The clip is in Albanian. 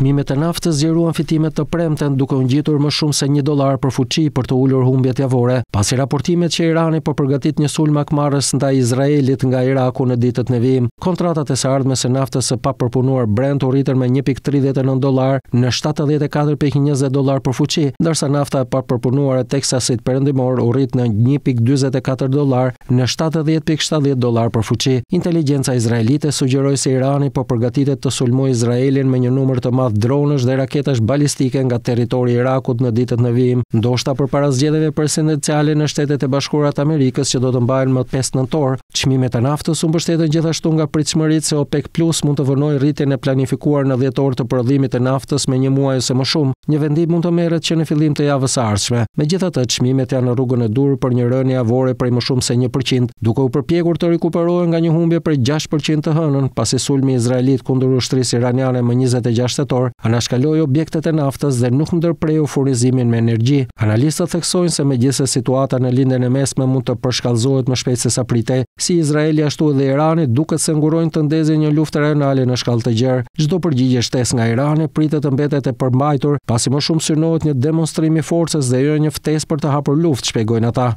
Çmimet e naftës zjeruan fitimet të premte duke u ngjitur më shumë se 1 dollar për fuqi për të ulur humbjet javore, pasi raportimet që Irani po përgatit një sulm akmarrës ndaj Izraelit nga Iraku në ditët në vim. Kontratat e së ardhmes së naftës së papërpunuar Brent u rritën me 1.39 dollar në 74.20 dollar për fuqi, ndërsa nafta e papërpunuar e Texasit perëndimor u rrit në 1.44 dollar në 70.70 dollar për fuqi. Inteligjenca izraelite sugjeroi se Irani po përgatitet të sulmojë Izraelin me një numër të madh madh dronësh dhe raketash balistike nga territori i Irakut në ditët e vijim, ndoshta përpara zgjedhjeve presidenciale në Shtetet e Bashkuara të Amerikës që do të mbahen më 5 nëntor. Çmimet e naftës u mbështeten gjithashtu nga pritshmëritë se OPEC Plus mund të vënojë rritjen e planifikuar në 10 orë të prodhimit të naftës me një muaj ose më shumë. Një vendim mund të merret që në fillim të javës së ardhshme. Megjithatë, çmimet janë në rrugën e dur për një rënje avore prej më shumë se 1%, duke u përpjekur të rikuperohen nga një humbje prej 6% të hënën pasi sulmi izraelit kundër ushtrisë iraniane më 26 tetor vjetor, anashkaloj objektet e naftës dhe nuk ndërprejo furizimin me energji. Analistët theksojnë se me gjithse situata në lindën e mesme mund të përshkallzohet më shpejt se sa prite, si Izraeli ashtu edhe Irani duket se ngurojnë të ndezin një luftë rajonale në shkall të gjerë. Gjdo përgjigje shtes nga Irani pritet të mbetet e përmbajtur, pasi më shumë synohet një demonstrimi forces dhe jo një ftes për të hapur luftë, shpegojnë ata.